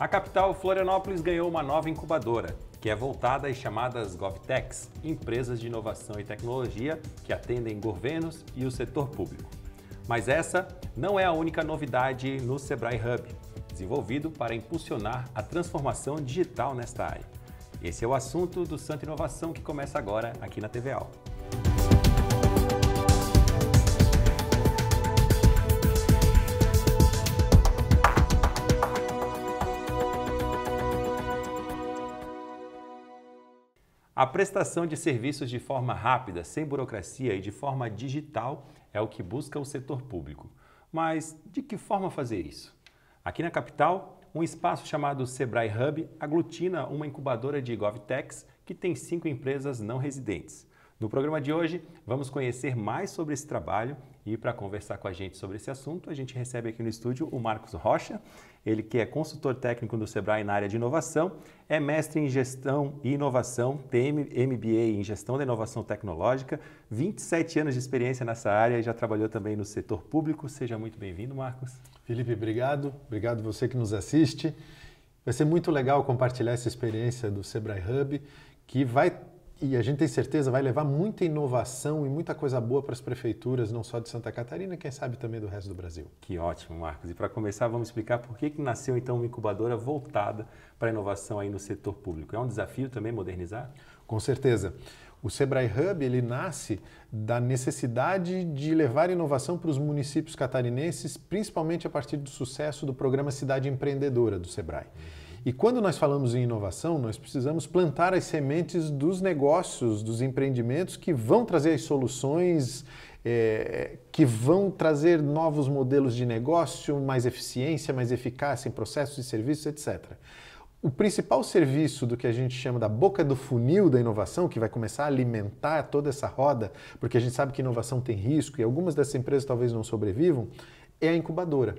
A capital Florianópolis ganhou uma nova incubadora, que é voltada às chamadas GovTechs, empresas de inovação e tecnologia que atendem governos e o setor público. Mas essa não é a única novidade no Sebrae Hub, desenvolvido para impulsionar a transformação digital nesta área. Esse é o assunto do Santa Inovação que começa agora aqui na TV Al. A prestação de serviços de forma rápida, sem burocracia e de forma digital é o que busca o setor público. Mas de que forma fazer isso? Aqui na capital, um espaço chamado Sebrae Hub aglutina uma incubadora de GovTechs que tem cinco empresas não residentes. No programa de hoje, vamos conhecer mais sobre esse trabalho e para conversar com a gente sobre esse assunto, a gente recebe aqui no estúdio o Marcos Rocha, ele que é consultor técnico do Sebrae na área de inovação, é mestre em gestão e inovação, tem MBA em gestão da inovação tecnológica, 27 anos de experiência nessa área e já trabalhou também no setor público. Seja muito bem-vindo, Marcos. Felipe, obrigado. Obrigado você que nos assiste. Vai ser muito legal compartilhar essa experiência do Sebrae Hub, que vai e a gente tem certeza vai levar muita inovação e muita coisa boa para as prefeituras, não só de Santa Catarina, quem sabe também do resto do Brasil. Que ótimo, Marcos. E para começar, vamos explicar por que, que nasceu então uma incubadora voltada para a inovação aí no setor público. É um desafio também modernizar? Com certeza. O Sebrae Hub ele nasce da necessidade de levar inovação para os municípios catarinenses, principalmente a partir do sucesso do programa Cidade Empreendedora do Sebrae. Uhum. E quando nós falamos em inovação, nós precisamos plantar as sementes dos negócios, dos empreendimentos que vão trazer as soluções é, que vão trazer novos modelos de negócio, mais eficiência, mais eficácia em processos e serviços, etc. O principal serviço do que a gente chama da boca do funil da inovação, que vai começar a alimentar toda essa roda, porque a gente sabe que inovação tem risco e algumas dessas empresas talvez não sobrevivam, é a incubadora.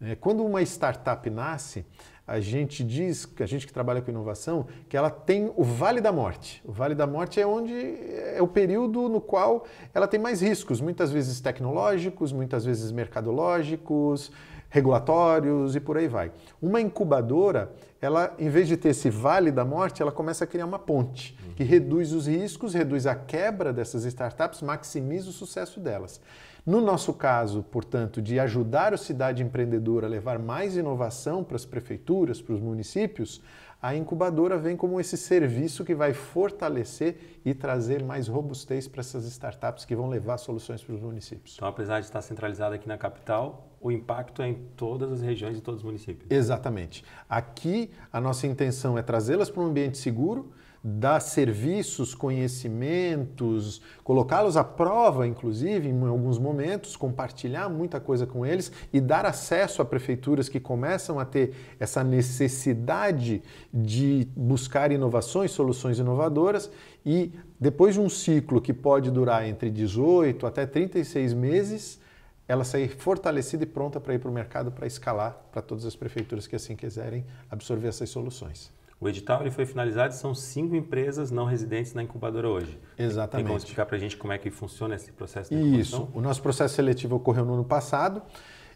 É, quando uma startup nasce, a gente diz, a gente que trabalha com inovação, que ela tem o vale da morte. O vale da morte é onde é o período no qual ela tem mais riscos, muitas vezes tecnológicos, muitas vezes mercadológicos, regulatórios e por aí vai. Uma incubadora, ela em vez de ter esse vale da morte, ela começa a criar uma ponte que uhum. reduz os riscos, reduz a quebra dessas startups, maximiza o sucesso delas. No nosso caso, portanto, de ajudar a cidade empreendedora a levar mais inovação para as prefeituras, para os municípios, a incubadora vem como esse serviço que vai fortalecer e trazer mais robustez para essas startups que vão levar soluções para os municípios. Então, apesar de estar centralizada aqui na capital, o impacto é em todas as regiões e todos os municípios. Exatamente. Aqui, a nossa intenção é trazê-las para um ambiente seguro dar serviços, conhecimentos, colocá-los à prova, inclusive, em alguns momentos, compartilhar muita coisa com eles e dar acesso a prefeituras que começam a ter essa necessidade de buscar inovações, soluções inovadoras e depois de um ciclo que pode durar entre 18 até 36 meses, ela sair fortalecida e pronta para ir para o mercado para escalar para todas as prefeituras que assim quiserem absorver essas soluções. O edital ele foi finalizado e são cinco empresas não residentes na incubadora hoje. Exatamente. Tem como explicar para a gente como é que funciona esse processo de incubação? Isso. O nosso processo seletivo ocorreu no ano passado.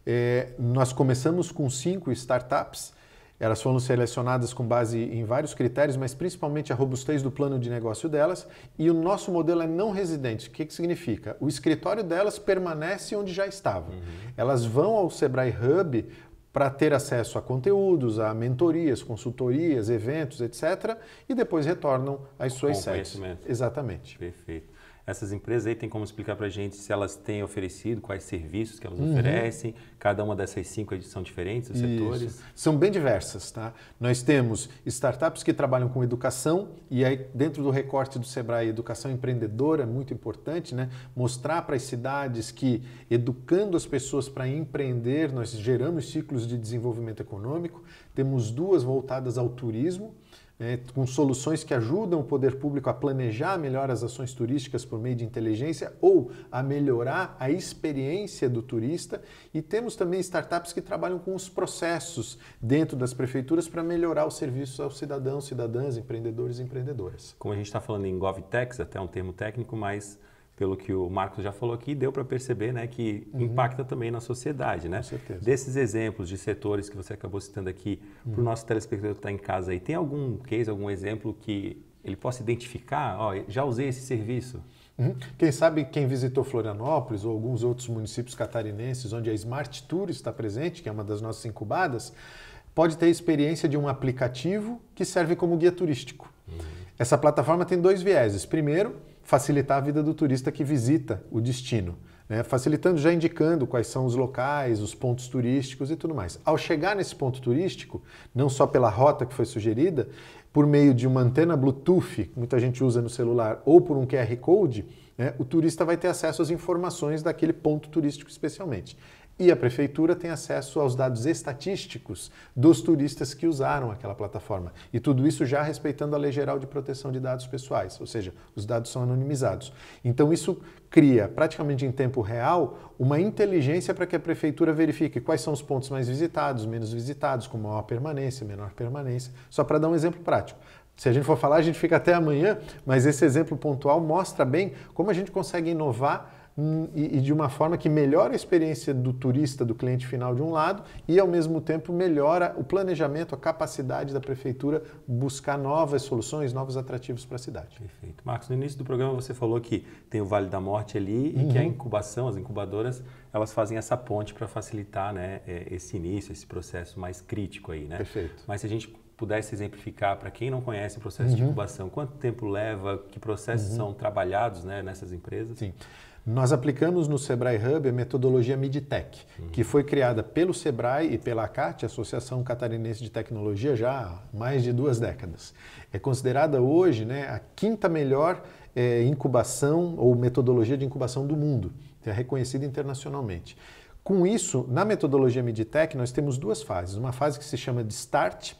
É, nós começamos com cinco startups. Elas foram selecionadas com base em vários critérios, mas principalmente a robustez do plano de negócio delas. E o nosso modelo é não residente. O que, que significa? O escritório delas permanece onde já estava. Uhum. Elas vão ao Sebrae Hub para ter acesso a conteúdos, a mentorias, consultorias, eventos, etc. E depois retornam às suas sedes. Exatamente. Perfeito. Essas empresas aí tem como explicar para a gente se elas têm oferecido, quais serviços que elas uhum. oferecem, cada uma dessas cinco são diferentes, os setores? São bem diversas, tá? Nós temos startups que trabalham com educação e aí dentro do recorte do Sebrae, educação empreendedora é muito importante, né? Mostrar para as cidades que educando as pessoas para empreender, nós geramos ciclos de desenvolvimento econômico. Temos duas voltadas ao turismo, né, com soluções que ajudam o poder público a planejar melhor as ações turísticas por meio de inteligência ou a melhorar a experiência do turista. E temos também startups que trabalham com os processos dentro das prefeituras para melhorar os serviços aos cidadãos, cidadãs, empreendedores e empreendedoras. Como a gente está falando em GovTechs, até um termo técnico, mas pelo que o Marcos já falou aqui, deu para perceber né, que uhum. impacta também na sociedade. Né? Com certeza. Desses exemplos de setores que você acabou citando aqui, uhum. para o nosso telespectador que está em casa aí, tem algum case, algum exemplo que ele possa identificar? Ó, já usei esse serviço. Uhum. Quem sabe quem visitou Florianópolis ou alguns outros municípios catarinenses onde a Smart Tour está presente, que é uma das nossas incubadas, pode ter experiência de um aplicativo que serve como guia turístico. Uhum. Essa plataforma tem dois vieses. Primeiro, facilitar a vida do turista que visita o destino. Né, facilitando, já indicando quais são os locais, os pontos turísticos e tudo mais. Ao chegar nesse ponto turístico, não só pela rota que foi sugerida, por meio de uma antena Bluetooth, que muita gente usa no celular, ou por um QR Code, né, o turista vai ter acesso às informações daquele ponto turístico especialmente. E a prefeitura tem acesso aos dados estatísticos dos turistas que usaram aquela plataforma. E tudo isso já respeitando a Lei Geral de Proteção de Dados Pessoais, ou seja, os dados são anonimizados. Então isso cria, praticamente em tempo real, uma inteligência para que a prefeitura verifique quais são os pontos mais visitados, menos visitados, com maior permanência, menor permanência, só para dar um exemplo prático. Se a gente for falar, a gente fica até amanhã, mas esse exemplo pontual mostra bem como a gente consegue inovar Hum, e, e de uma forma que melhora a experiência do turista, do cliente final de um lado, e ao mesmo tempo melhora o planejamento, a capacidade da prefeitura buscar novas soluções, novos atrativos para a cidade. Perfeito. Marcos, no início do programa você falou que tem o Vale da Morte ali e uhum. que a uhum. incubação, as incubadoras, elas fazem essa ponte para facilitar né, é, esse início, esse processo mais crítico aí, né? Perfeito. Mas se a gente pudesse exemplificar para quem não conhece o processo uhum. de incubação, quanto tempo leva, que processos uhum. são trabalhados né, nessas empresas? Sim. Nós aplicamos no Sebrae Hub a metodologia MidTech, uhum. que foi criada pelo Sebrae e pela ACAT, Associação Catarinense de Tecnologia, já há mais de duas décadas. É considerada hoje né, a quinta melhor é, incubação ou metodologia de incubação do mundo, é reconhecida internacionalmente. Com isso, na metodologia MidTech, nós temos duas fases. Uma fase que se chama de START,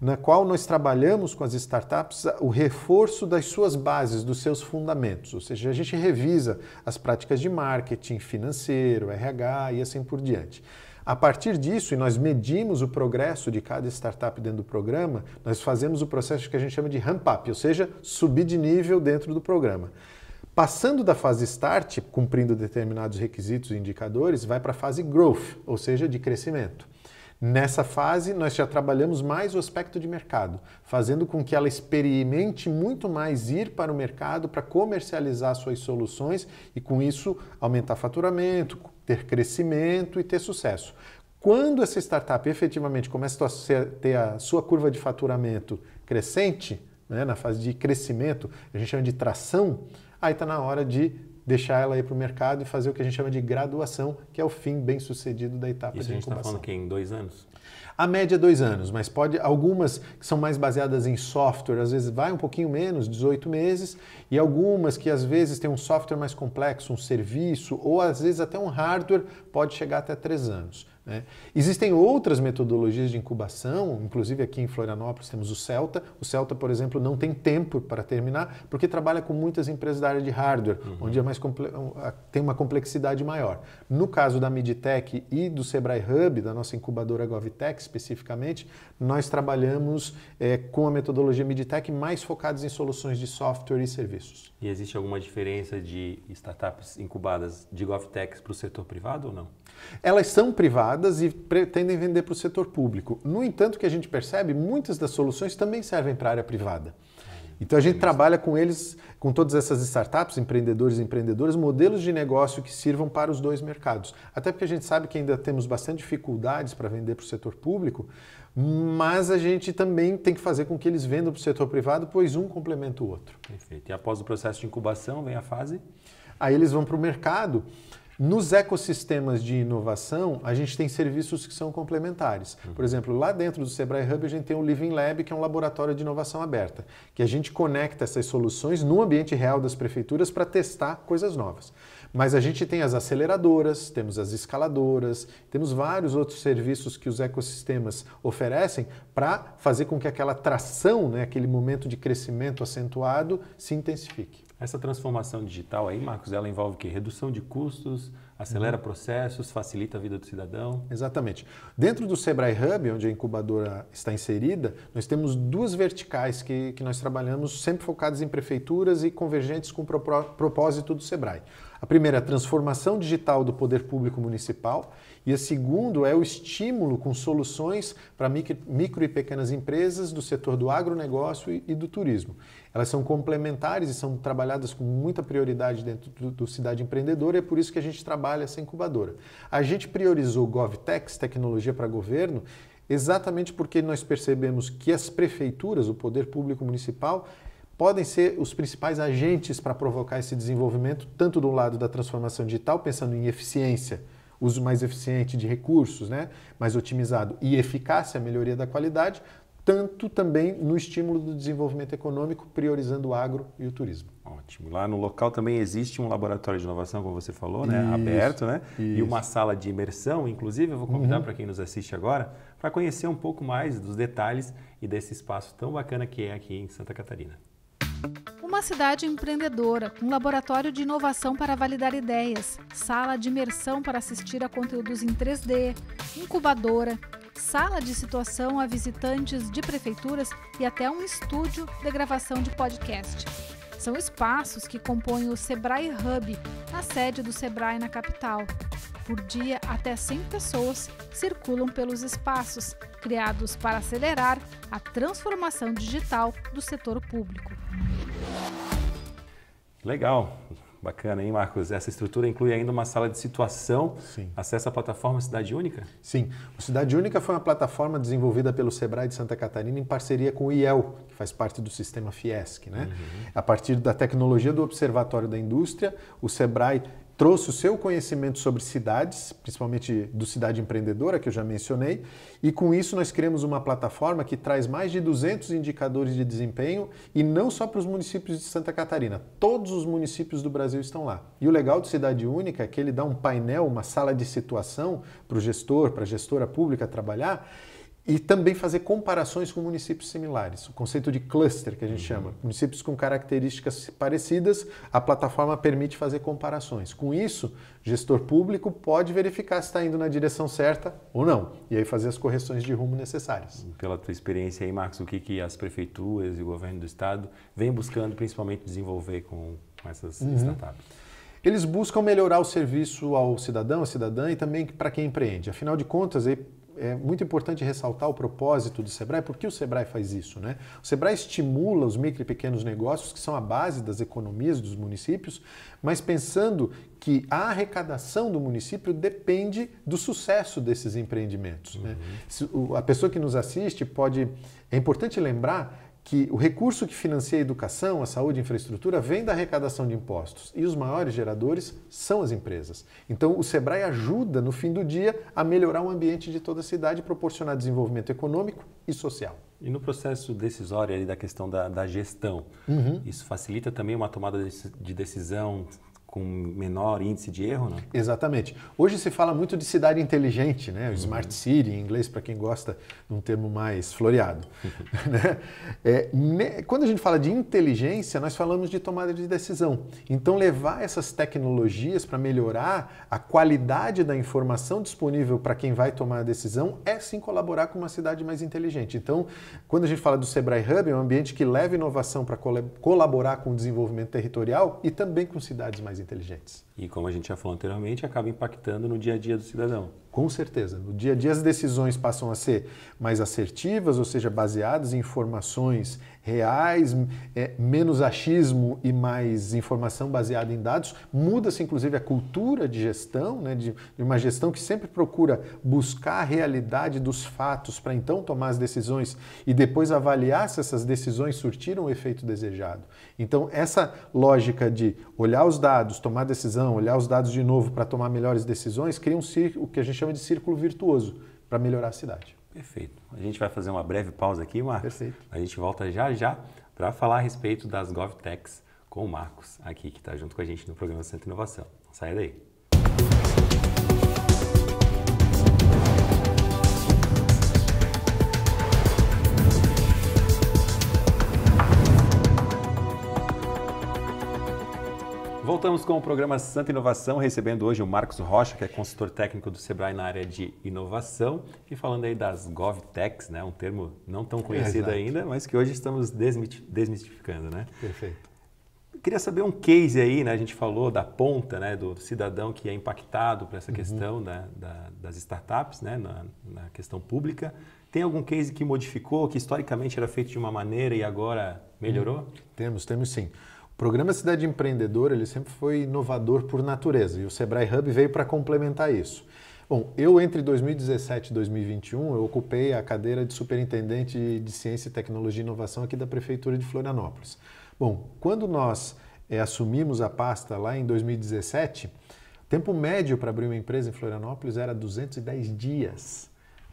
na qual nós trabalhamos com as startups o reforço das suas bases, dos seus fundamentos. Ou seja, a gente revisa as práticas de marketing financeiro, RH e assim por diante. A partir disso, e nós medimos o progresso de cada startup dentro do programa, nós fazemos o processo que a gente chama de ramp-up, ou seja, subir de nível dentro do programa. Passando da fase start, cumprindo determinados requisitos e indicadores, vai para a fase growth, ou seja, de crescimento. Nessa fase, nós já trabalhamos mais o aspecto de mercado, fazendo com que ela experimente muito mais ir para o mercado para comercializar suas soluções e, com isso, aumentar faturamento, ter crescimento e ter sucesso. Quando essa startup efetivamente começa a ter a sua curva de faturamento crescente, né, na fase de crescimento, a gente chama de tração, aí está na hora de deixar ela ir para o mercado e fazer o que a gente chama de graduação, que é o fim bem sucedido da etapa Isso de incubação. a gente está falando que em dois anos? A média é dois anos, mas pode algumas que são mais baseadas em software, às vezes vai um pouquinho menos, 18 meses, e algumas que às vezes têm um software mais complexo, um serviço, ou às vezes até um hardware, pode chegar até três anos. Né? Existem outras metodologias de incubação, inclusive aqui em Florianópolis temos o Celta. O Celta, por exemplo, não tem tempo para terminar porque trabalha com muitas empresas da área de hardware, uhum. onde é mais tem uma complexidade maior. No caso da Midtech e do Sebrae Hub, da nossa incubadora GovTech especificamente, nós trabalhamos é, com a metodologia Midtech mais focados em soluções de software e serviços. E existe alguma diferença de startups incubadas de GovTech para o setor privado ou não? Elas são privadas e pretendem vender para o setor público. No entanto, o que a gente percebe, muitas das soluções também servem para a área privada. Então a gente trabalha com eles, com todas essas startups, empreendedores e empreendedoras, modelos de negócio que sirvam para os dois mercados. Até porque a gente sabe que ainda temos bastante dificuldades para vender para o setor público, mas a gente também tem que fazer com que eles vendam para o setor privado, pois um complementa o outro. Perfeito. E após o processo de incubação, vem a fase? Aí eles vão para o mercado. Nos ecossistemas de inovação, a gente tem serviços que são complementares. Uhum. Por exemplo, lá dentro do Sebrae Hub, a gente tem o Living Lab, que é um laboratório de inovação aberta, que a gente conecta essas soluções no ambiente real das prefeituras para testar coisas novas. Mas a gente tem as aceleradoras, temos as escaladoras, temos vários outros serviços que os ecossistemas oferecem para fazer com que aquela tração, né, aquele momento de crescimento acentuado, se intensifique. Essa transformação digital aí, Marcos, ela envolve que redução de custos, acelera uhum. processos, facilita a vida do cidadão. Exatamente. Dentro do Sebrae Hub, onde a incubadora está inserida, nós temos duas verticais que, que nós trabalhamos sempre focadas em prefeituras e convergentes com o propósito do Sebrae. A primeira, é a transformação digital do poder público municipal e a segundo é o estímulo com soluções para micro e pequenas empresas do setor do agronegócio e do turismo. Elas são complementares e são trabalhadas com muita prioridade dentro do, Cidade Empreendedora e é por isso que a gente trabalha essa incubadora. A gente priorizou GovTech, tecnologia para governo, exatamente porque nós percebemos que as prefeituras, o poder público municipal, podem ser os principais agentes para provocar esse desenvolvimento, tanto do lado da transformação digital, pensando em eficiência, uso mais eficiente de recursos, né? mais otimizado e eficácia, melhoria da qualidade, tanto também no estímulo do desenvolvimento econômico, priorizando o agro e o turismo. Ótimo. Lá no local também existe um laboratório de inovação, como você falou, né? Isso, aberto, né? E uma sala de imersão. Inclusive, eu vou convidar uhum. para quem nos assiste agora para conhecer um pouco mais dos detalhes e desse espaço tão bacana que é aqui em Santa Catarina. Uma cidade empreendedora, um laboratório de inovação para validar ideias, sala de imersão para assistir a conteúdos em 3D, incubadora, sala de situação a visitantes de prefeituras e até um estúdio de gravação de podcast. São espaços que compõem o Sebrae Hub, a sede do Sebrae na capital. Por dia, até 100 pessoas circulam pelos espaços, criados para acelerar a transformação digital do setor público. Legal, bacana, hein, Marcos? Essa estrutura inclui ainda uma sala de situação. Sim. Acesso a plataforma Cidade Única? Sim. O Cidade Única foi uma plataforma desenvolvida pelo Sebrae de Santa Catarina em parceria com o IEL, que faz parte do sistema Fiesc. Né? Uhum. A partir da tecnologia do Observatório da Indústria, o Sebrae trouxe o seu conhecimento sobre cidades, principalmente do Cidade Empreendedora, que eu já mencionei, e com isso nós criamos uma plataforma que traz mais de 200 indicadores de desempenho e não só para os municípios de Santa Catarina, todos os municípios do Brasil estão lá. E o legal do Cidade Única é que ele dá um painel, uma sala de situação para o gestor, para a gestora pública trabalhar e também fazer comparações com municípios similares, o conceito de cluster que a gente uhum. chama, municípios com características parecidas, a plataforma permite fazer comparações. Com isso, gestor público pode verificar se está indo na direção certa ou não, e aí fazer as correções de rumo necessárias. Pela tua experiência aí, Marcos, o que, que as prefeituras e o governo do estado vêm buscando, principalmente desenvolver com essas uhum. startups? Eles buscam melhorar o serviço ao cidadão, à cidadã e também para quem empreende. Afinal de contas, aí, é muito importante ressaltar o propósito do Sebrae, porque o Sebrae faz isso, né? O Sebrae estimula os micro e pequenos negócios, que são a base das economias dos municípios, mas pensando que a arrecadação do município depende do sucesso desses empreendimentos. Né? Uhum. Né? A pessoa que nos assiste pode. É importante lembrar que o recurso que financia a educação, a saúde e a infraestrutura vem da arrecadação de impostos e os maiores geradores são as empresas. Então, o Sebrae ajuda, no fim do dia, a melhorar o ambiente de toda a cidade, proporcionar desenvolvimento econômico e social. E no processo decisório ali da questão da, da gestão, uhum. isso facilita também uma tomada de decisão com menor índice de erro, não? Né? Exatamente. Hoje se fala muito de cidade inteligente, né? O Smart City, em inglês, para quem gosta de um termo mais floreado. né? é, Quando a gente fala de inteligência, nós falamos de tomada de decisão. Então, levar essas tecnologias para melhorar a qualidade da informação disponível para quem vai tomar a decisão é sim colaborar com uma cidade mais inteligente. Então, quando a gente fala do Sebrae Hub, é um ambiente que leva inovação para colaborar com o desenvolvimento territorial e também com cidades mais mais inteligentes. E como a gente já falou anteriormente, acaba impactando no dia a dia do cidadão. Com certeza. No dia a dia as decisões passam a ser mais assertivas, ou seja, baseadas em informações reais, é, menos achismo e mais informação baseada em dados. Muda-se, inclusive, a cultura de gestão, né, de, de, uma gestão que sempre procura buscar a realidade dos fatos para então tomar as decisões e depois avaliar se essas decisões surtiram o efeito desejado. Então, essa lógica de olhar os dados, tomar decisão, olhar os dados de novo para tomar melhores decisões, cria um círculo que a gente chama chama de círculo virtuoso, para melhorar a cidade. Perfeito. A gente vai fazer uma breve pausa aqui, Marcos. Perfeito. A gente volta já já para falar a respeito das GovTechs com o Marcos, aqui que está junto com a gente no programa Centro Inovação. saia daí. voltamos com o programa Santa Inovação, recebendo hoje o Marcos Rocha, que é consultor técnico do Sebrae na área de inovação, e falando aí das GovTechs, né? um termo não tão conhecido é, ainda, mas que hoje estamos desmistificando. Né? Perfeito. Queria saber um case aí, né? A gente falou da ponta, né? Do cidadão que é impactado por essa uhum. questão da, da, das startups, né? Na, na, questão pública. Tem algum case que modificou, que historicamente era feito de uma maneira e agora melhorou? Uhum. Temos, temos sim. O programa Cidade Empreendedora ele sempre foi inovador por natureza e o Sebrae Hub veio para complementar isso. Bom, eu entre 2017 e 2021 eu ocupei a cadeira de superintendente de Ciência, Tecnologia e Inovação aqui da Prefeitura de Florianópolis. Bom, quando nós é, assumimos a pasta lá em 2017, o tempo médio para abrir uma empresa em Florianópolis era 210 dias.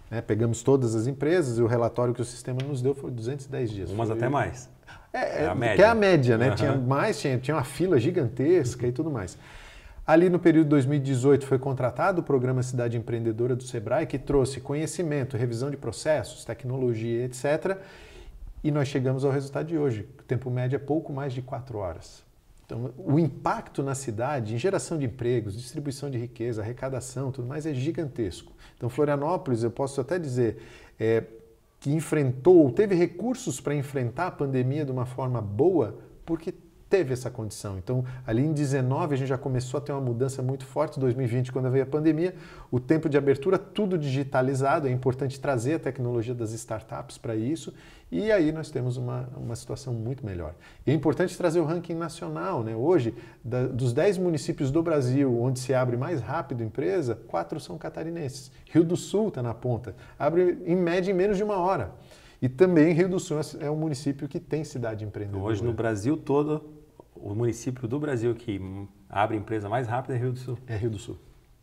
Né? Pegamos todas as empresas e o relatório que o sistema nos deu foi 210 dias. Umas foi... até mais. É, é, a é, média. Que é a média, né? Uhum. Tinha mais, tinha, tinha uma fila gigantesca e tudo mais. Ali no período de 2018 foi contratado o programa Cidade Empreendedora do Sebrae, que trouxe conhecimento, revisão de processos, tecnologia, etc. E nós chegamos ao resultado de hoje. O tempo médio é pouco mais de quatro horas. Então, o impacto na cidade, em geração de empregos, distribuição de riqueza, arrecadação, tudo mais, é gigantesco. Então, Florianópolis, eu posso até dizer, é, que enfrentou teve recursos para enfrentar a pandemia de uma forma boa, porque teve essa condição. Então, ali em 19 a gente já começou a ter uma mudança muito forte, 2020 quando veio a pandemia, o tempo de abertura tudo digitalizado, é importante trazer a tecnologia das startups para isso e aí nós temos uma, uma situação muito melhor. E é importante trazer o ranking nacional. Né? Hoje, da, dos 10 municípios do Brasil onde se abre mais rápido empresa, quatro são catarinenses. Rio do Sul está na ponta. Abre, em média, em menos de uma hora. E também Rio do Sul é, é um município que tem cidade empreendedora. Hoje, no Brasil todo, o município do Brasil que abre empresa mais rápido é Rio do Sul. É Rio do Sul.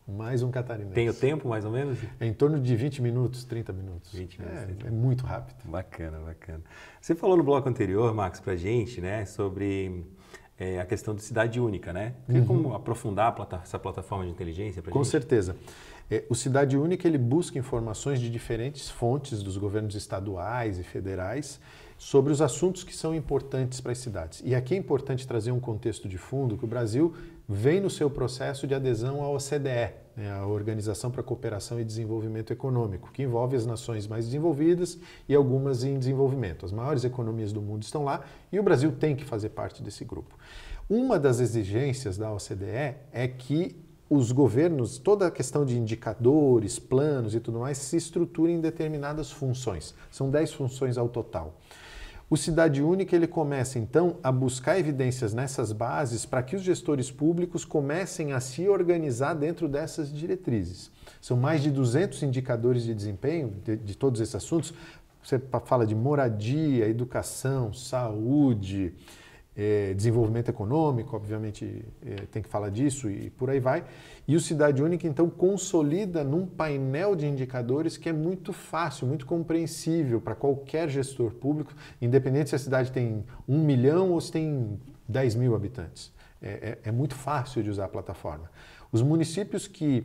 Mais um catarinense. Tem o tempo, mais ou menos? É em torno de 20 minutos, 30 minutos. 20 minutos. É, 30. é muito rápido. Bacana, bacana. Você falou no bloco anterior, Max, para a gente, né, sobre é, a questão de cidade única, né? Tem uhum. como aprofundar plata essa plataforma de inteligência para Com gente? certeza. É, o Cidade Única ele busca informações de diferentes fontes dos governos estaduais e federais sobre os assuntos que são importantes para as cidades. E aqui é importante trazer um contexto de fundo que o Brasil vem no seu processo de adesão à OCDE, né, a Organização para a Cooperação e Desenvolvimento Econômico, que envolve as nações mais desenvolvidas e algumas em desenvolvimento. As maiores economias do mundo estão lá e o Brasil tem que fazer parte desse grupo. Uma das exigências da OCDE é que os governos, toda a questão de indicadores, planos e tudo mais, se estruturem em determinadas funções. São 10 funções ao total. O Cidade Única ele começa então a buscar evidências nessas bases para que os gestores públicos comecem a se organizar dentro dessas diretrizes. São mais de 200 indicadores de desempenho de, de todos esses assuntos. Você fala de moradia, educação, saúde, é, desenvolvimento econômico, obviamente é, tem que falar disso e por aí vai. E o Cidade Única, então, consolida num painel de indicadores que é muito fácil, muito compreensível para qualquer gestor público, independente se a cidade tem um milhão ou se tem 10 mil habitantes. É, é, é muito fácil de usar a plataforma. Os municípios que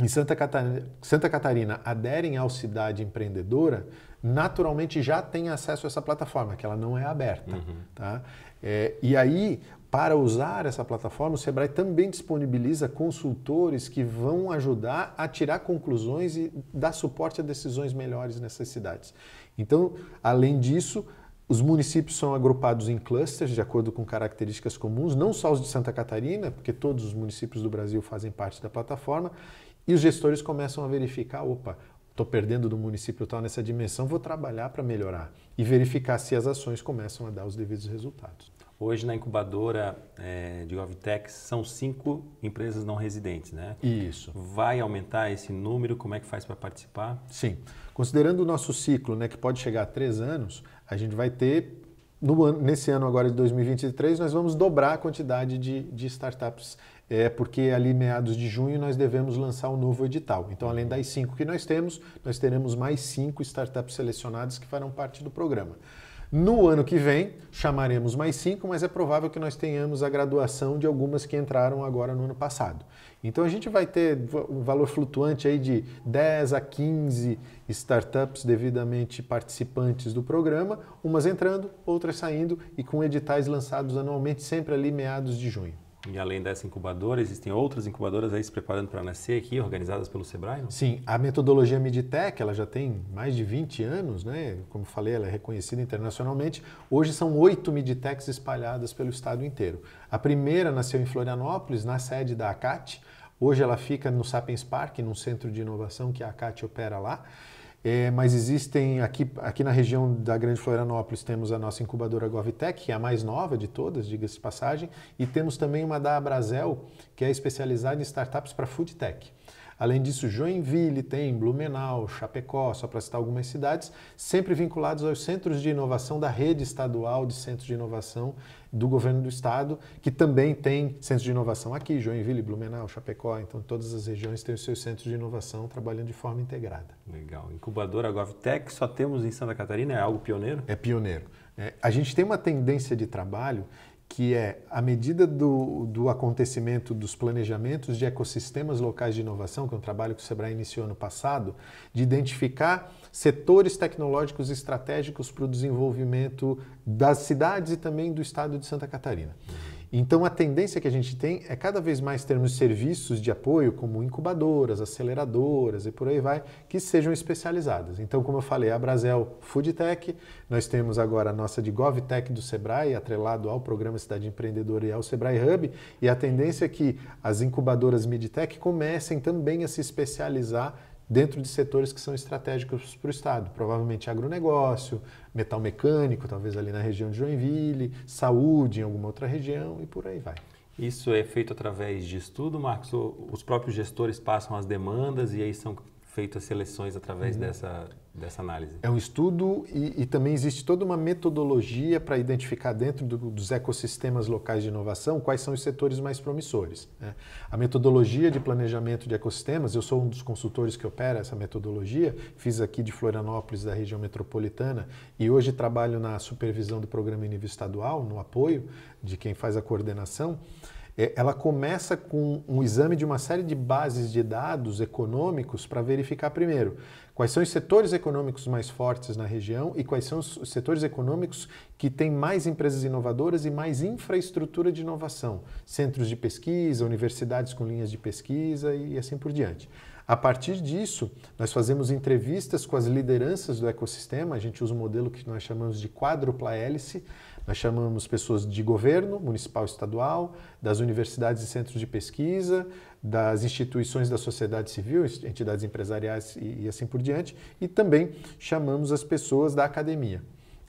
em Santa Catarina, Santa Catarina aderem ao Cidade Empreendedora naturalmente já tem acesso a essa plataforma, que ela não é aberta. Uhum. Tá? É, e aí, para usar essa plataforma, o Sebrae também disponibiliza consultores que vão ajudar a tirar conclusões e dar suporte a decisões melhores nessas cidades. Então, além disso, os municípios são agrupados em clusters, de acordo com características comuns, não só os de Santa Catarina, porque todos os municípios do Brasil fazem parte da plataforma, e os gestores começam a verificar, opa, estou perdendo do município tal nessa dimensão, vou trabalhar para melhorar e verificar se as ações começam a dar os devidos resultados. Hoje na incubadora é, de GovTech são cinco empresas não residentes, né? Isso. Vai aumentar esse número? Como é que faz para participar? Sim. Considerando o nosso ciclo, né, que pode chegar a três anos, a gente vai ter, no nesse ano agora de 2023, nós vamos dobrar a quantidade de, de startups é porque ali meados de junho nós devemos lançar um novo edital. Então, além das cinco que nós temos, nós teremos mais cinco startups selecionadas que farão parte do programa. No ano que vem, chamaremos mais cinco, mas é provável que nós tenhamos a graduação de algumas que entraram agora no ano passado. Então a gente vai ter um valor flutuante aí de 10 a 15 startups devidamente participantes do programa, umas entrando, outras saindo e com editais lançados anualmente, sempre ali meados de junho. E além dessa incubadora, existem outras incubadoras aí se preparando para nascer aqui, organizadas pelo Sebrae? Não? Sim, a metodologia Midtech, ela já tem mais de 20 anos, né? Como falei, ela é reconhecida internacionalmente. Hoje são oito Midtechs espalhadas pelo estado inteiro. A primeira nasceu em Florianópolis, na sede da ACAT. Hoje ela fica no Sapiens Park, num centro de inovação que a ACAT opera lá. É, mas existem, aqui, aqui na região da Grande Florianópolis, temos a nossa incubadora GovTech, que é a mais nova de todas, diga-se de passagem, e temos também uma da Abrazel, que é especializada em startups para foodtech. Além disso, Joinville tem, Blumenau, Chapecó, só para citar algumas cidades, sempre vinculados aos centros de inovação da rede estadual de centros de inovação do governo do estado, que também tem centros de inovação aqui, Joinville, Blumenau, Chapecó, então todas as regiões têm os seus centros de inovação trabalhando de forma integrada. Legal. Incubadora GovTech só temos em Santa Catarina, é algo pioneiro? É pioneiro. É, a gente tem uma tendência de trabalho que é a medida do, do acontecimento dos planejamentos de ecossistemas locais de inovação, que é um trabalho que o Sebrae iniciou no passado, de identificar setores tecnológicos estratégicos para o desenvolvimento das cidades e também do estado de Santa Catarina. Então, a tendência que a gente tem é cada vez mais termos serviços de apoio, como incubadoras, aceleradoras e por aí vai, que sejam especializadas. Então, como eu falei, a Brasel Foodtech, nós temos agora a nossa de GovTech do Sebrae, atrelado ao programa Cidade Empreendedora e ao Sebrae Hub, e a tendência é que as incubadoras Midtech comecem também a se especializar dentro de setores que são estratégicos para o Estado, provavelmente agronegócio, metal mecânico, talvez ali na região de Joinville, saúde em alguma outra região e por aí vai. Isso é feito através de estudo, Marcos? os próprios gestores passam as demandas e aí são feito as seleções através uhum. dessa, dessa análise? É um estudo e, e também existe toda uma metodologia para identificar dentro do, dos ecossistemas locais de inovação quais são os setores mais promissores. Né? A metodologia de planejamento de ecossistemas, eu sou um dos consultores que opera essa metodologia, fiz aqui de Florianópolis, da região metropolitana, e hoje trabalho na supervisão do programa nível estadual, no apoio de quem faz a coordenação. É, ela começa com um exame de uma série de bases de dados econômicos para verificar primeiro quais são os setores econômicos mais fortes na região e quais são os setores econômicos que têm mais empresas inovadoras e mais infraestrutura de inovação, centros de pesquisa, universidades com linhas de pesquisa e assim por diante. A partir disso, nós fazemos entrevistas com as lideranças do ecossistema, a gente usa um modelo que nós chamamos de quádrupla hélice, nós chamamos pessoas de governo, municipal e estadual, das universidades e centros de pesquisa, das instituições da sociedade civil, entidades empresariais e, e assim por diante, e também chamamos as pessoas da academia.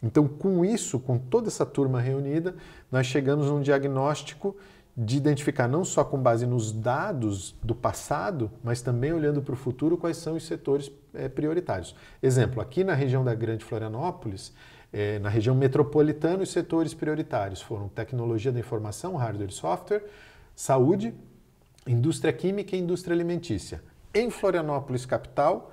Então, com isso, com toda essa turma reunida, nós chegamos num diagnóstico de identificar não só com base nos dados do passado, mas também olhando para o futuro quais são os setores é, prioritários. Exemplo, aqui na região da Grande Florianópolis, é, na região metropolitana, os setores prioritários foram tecnologia da informação, hardware e software, saúde, indústria química e indústria alimentícia. Em Florianópolis, capital,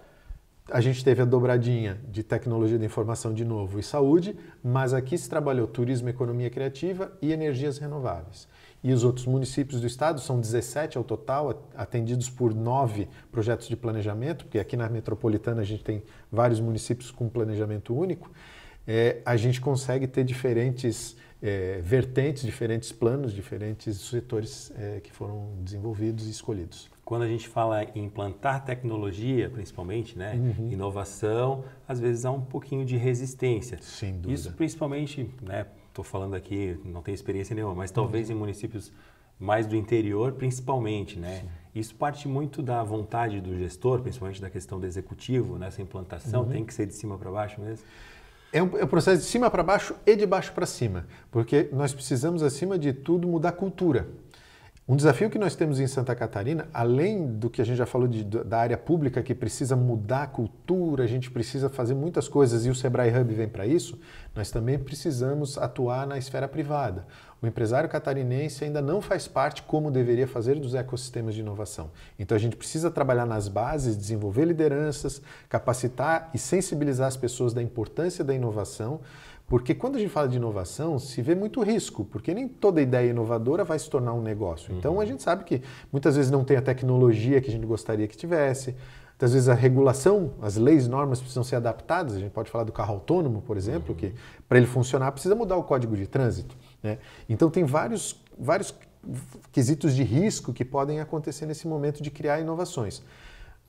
a gente teve a dobradinha de tecnologia da informação de novo e saúde, mas aqui se trabalhou turismo, economia criativa e energias renováveis. E os outros municípios do estado são 17 ao total, atendidos por nove projetos de planejamento, porque aqui na metropolitana a gente tem vários municípios com planejamento único é, a gente consegue ter diferentes é, vertentes, diferentes planos, diferentes setores é, que foram desenvolvidos e escolhidos. Quando a gente fala em implantar tecnologia, principalmente, né, uhum. inovação, às vezes há um pouquinho de resistência. Sem dúvida. Isso principalmente, né, estou falando aqui, não tenho experiência nenhuma, mas talvez uhum. em municípios mais do interior, principalmente, né? Isso parte muito da vontade do gestor, principalmente da questão do executivo, nessa implantação, uhum. tem que ser de cima para baixo mesmo. É um, é um, processo de cima para baixo e de baixo para cima, porque nós precisamos, acima de tudo, mudar cultura. Um desafio que nós temos em Santa Catarina, além do que a gente já falou de, da área pública, que precisa mudar a cultura, a gente precisa fazer muitas coisas e o Sebrae Hub vem para isso, nós também precisamos atuar na esfera privada. O empresário catarinense ainda não faz parte, como deveria fazer, dos ecossistemas de inovação. Então a gente precisa trabalhar nas bases, desenvolver lideranças, capacitar e sensibilizar as pessoas da importância da inovação porque quando a gente fala de inovação, se vê muito risco, porque nem toda ideia inovadora vai se tornar um negócio. Então uhum. a gente sabe que muitas vezes não tem a tecnologia que a gente gostaria que tivesse, muitas vezes a regulação, as leis, normas precisam ser adaptadas. A gente pode falar do carro autônomo, por exemplo, uhum. que para ele funcionar precisa mudar o código de trânsito. Né? Então tem vários, vários quesitos de risco que podem acontecer nesse momento de criar inovações.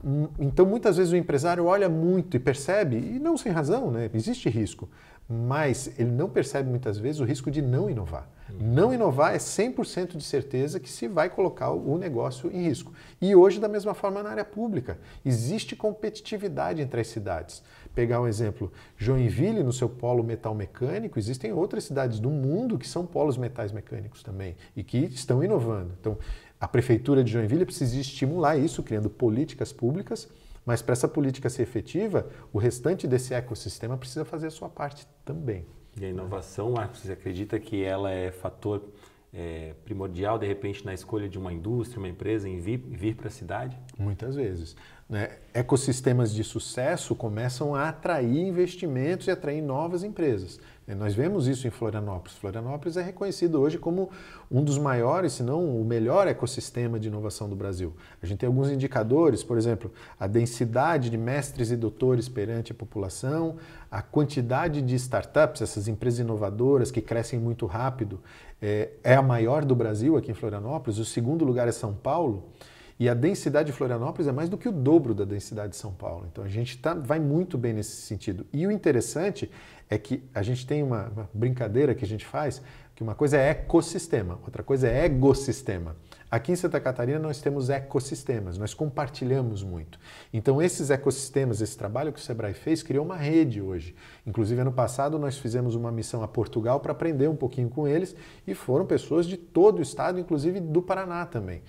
Hum, então, muitas vezes o empresário olha muito e percebe, e não sem razão, né? existe risco, mas ele não percebe muitas vezes o risco de não inovar. Não inovar é 100% de certeza que se vai colocar o negócio em risco. E hoje, da mesma forma, na área pública, existe competitividade entre as cidades. Pegar um exemplo, Joinville, no seu polo metal mecânico, existem outras cidades do mundo que são polos metais mecânicos também e que estão inovando. Então, a prefeitura de Joinville precisa estimular isso, criando políticas públicas mas para essa política ser efetiva, o restante desse ecossistema precisa fazer a sua parte também. E a inovação, Marcos, você acredita que ela é fator é, primordial, de repente, na escolha de uma indústria, uma empresa, em vir, vir para a cidade? Muitas vezes. Né? Ecossistemas de sucesso começam a atrair investimentos e atrair novas empresas. É, nós vemos isso em Florianópolis. Florianópolis é reconhecido hoje como um dos maiores, se não o melhor ecossistema de inovação do Brasil. A gente tem alguns indicadores, por exemplo, a densidade de mestres e doutores perante a população, a quantidade de startups, essas empresas inovadoras que crescem muito rápido, é, é a maior do Brasil aqui em Florianópolis. O segundo lugar é São Paulo. E a densidade de Florianópolis é mais do que o dobro da densidade de São Paulo. Então a gente tá, vai muito bem nesse sentido. E o interessante é que a gente tem uma, uma brincadeira que a gente faz, que uma coisa é ecossistema, outra coisa é egossistema. Aqui em Santa Catarina nós temos ecossistemas, nós compartilhamos muito. Então esses ecossistemas, esse trabalho que o Sebrae fez, criou uma rede hoje. Inclusive ano passado nós fizemos uma missão a Portugal para aprender um pouquinho com eles e foram pessoas de todo o estado, inclusive do Paraná também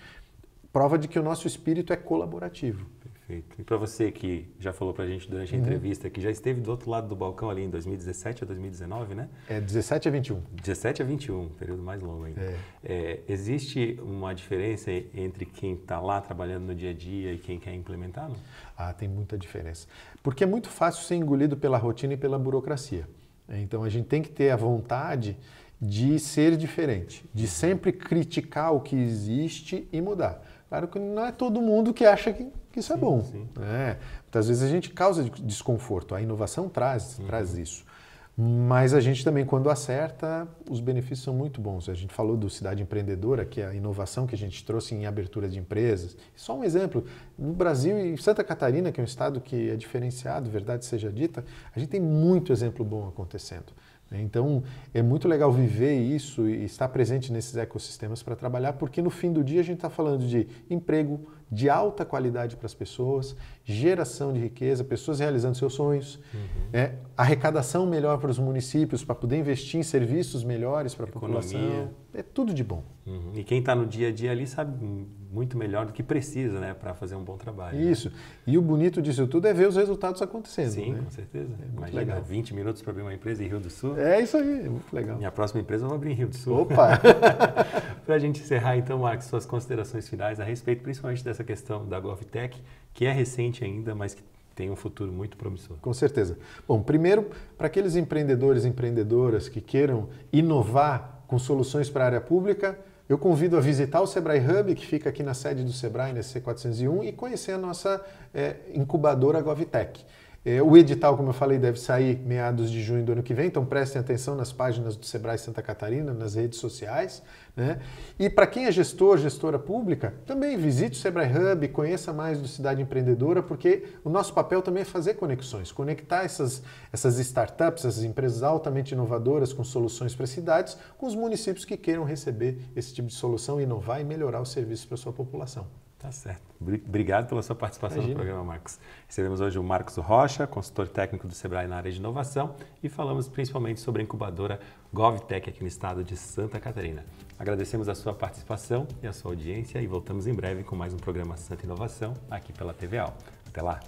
prova de que o nosso espírito é colaborativo. Perfeito. E para você que já falou para a gente durante a uhum. entrevista, que já esteve do outro lado do balcão ali em 2017 a 2019, né? É 17 a 21. 17 a 21, período mais longo ainda. É. É, existe uma diferença entre quem está lá trabalhando no dia a dia e quem quer implementar? Não? Ah, tem muita diferença. Porque é muito fácil ser engolido pela rotina e pela burocracia. É, então a gente tem que ter a vontade de ser diferente, de uhum. sempre criticar o que existe e mudar. Claro que não é todo mundo que acha que, que isso é bom. Né? Muitas vezes a gente causa desconforto, a inovação traz, uhum. traz isso. Mas a gente também, quando acerta, os benefícios são muito bons. A gente falou do Cidade Empreendedora, que é a inovação que a gente trouxe em abertura de empresas. Só um exemplo, no Brasil e Santa Catarina, que é um estado que é diferenciado, verdade seja dita, a gente tem muito exemplo bom acontecendo. Né? Então, é muito legal viver isso e estar presente nesses ecossistemas para trabalhar, porque no fim do dia a gente está falando de emprego, de alta qualidade para as pessoas, geração de riqueza, pessoas realizando seus sonhos, uhum. Né? arrecadação melhor para os municípios, para poder investir em serviços melhores para a população. É tudo de bom. Uhum. E quem está no dia a dia ali sabe muito melhor do que precisa né, para fazer um bom trabalho. Né? Isso. Né? E o bonito disso tudo é ver os resultados acontecendo. Sim, né? com certeza. É Imagina, legal. 20 minutos para abrir uma empresa em Rio do Sul. É isso aí, é muito legal. Minha próxima empresa eu vou abrir em Rio do Sul. Opa! para a gente encerrar, então, Marcos, suas considerações finais a respeito principalmente dessa essa questão da GovTech, que é recente ainda, mas que tem um futuro muito promissor. Com certeza. Bom, primeiro, para aqueles empreendedores e empreendedoras que queiram inovar com soluções para a área pública, eu convido a visitar o Sebrae Hub, que fica aqui na sede do Sebrae, na C401, e conhecer a nossa é, incubadora GovTech. É, o edital, como eu falei, deve sair meados de junho do ano que vem, então prestem atenção nas páginas do Sebrae Santa Catarina, nas redes sociais. Né? E para quem é gestor, gestora pública, também visite o Sebrae Hub, conheça mais do Cidade Empreendedora, porque o nosso papel também é fazer conexões, conectar essas, essas startups, essas empresas altamente inovadoras com soluções para cidades, com os municípios que queiram receber esse tipo de solução, inovar e melhorar os serviços para a sua população. Tá certo. Obrigado pela sua participação Imagina. no programa, Marcos. Recebemos hoje o Marcos Rocha, consultor técnico do Sebrae na área de inovação, e falamos principalmente sobre a incubadora GovTech aqui no estado de Santa Catarina. Agradecemos a sua participação e a sua audiência e voltamos em breve com mais um programa Santa Inovação aqui pela TVA. Até lá!